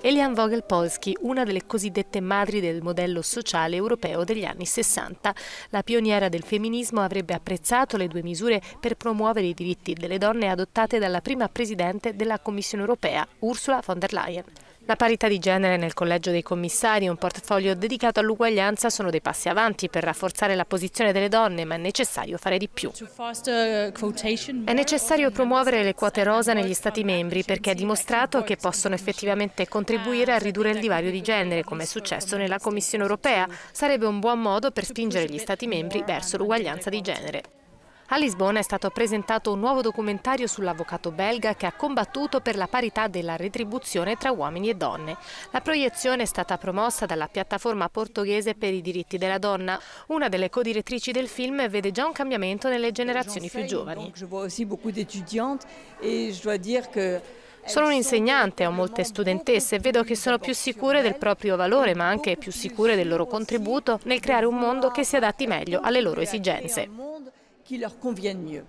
Elian vogel polsky una delle cosiddette madri del modello sociale europeo degli anni 60. La pioniera del femminismo avrebbe apprezzato le due misure per promuovere i diritti delle donne adottate dalla prima presidente della Commissione europea, Ursula von der Leyen. La parità di genere nel Collegio dei Commissari e un portfolio dedicato all'uguaglianza sono dei passi avanti per rafforzare la posizione delle donne, ma è necessario fare di più. È necessario promuovere le quote rosa negli Stati membri perché è dimostrato che possono effettivamente contribuire a ridurre il divario di genere, come è successo nella Commissione europea. Sarebbe un buon modo per spingere gli Stati membri verso l'uguaglianza di genere. A Lisbona è stato presentato un nuovo documentario sull'avvocato belga che ha combattuto per la parità della retribuzione tra uomini e donne. La proiezione è stata promossa dalla piattaforma portoghese per i diritti della donna. Una delle co-direttrici del film vede già un cambiamento nelle generazioni più giovani. Sono un'insegnante, ho molte studentesse e vedo che sono più sicure del proprio valore ma anche più sicure del loro contributo nel creare un mondo che si adatti meglio alle loro esigenze qui leur conviennent mieux.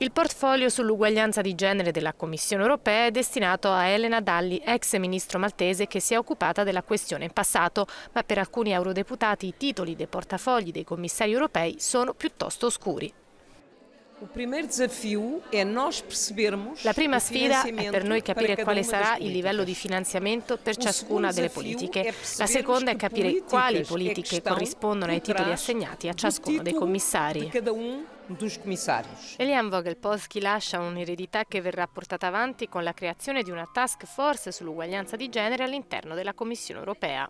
Il portfolio sull'uguaglianza di genere della Commissione europea è destinato a Elena Dalli, ex ministro maltese che si è occupata della questione in passato, ma per alcuni eurodeputati i titoli dei portafogli dei commissari europei sono piuttosto oscuri. La prima sfida è per noi capire quale sarà il livello di finanziamento per ciascuna delle politiche. La seconda è capire quali politiche corrispondono ai titoli assegnati a ciascuno dei commissari. Um Elian Vogelpolski lascia un'eredità che verrà portata avanti con la creazione di una task force sull'uguaglianza di genere all'interno della Commissione europea.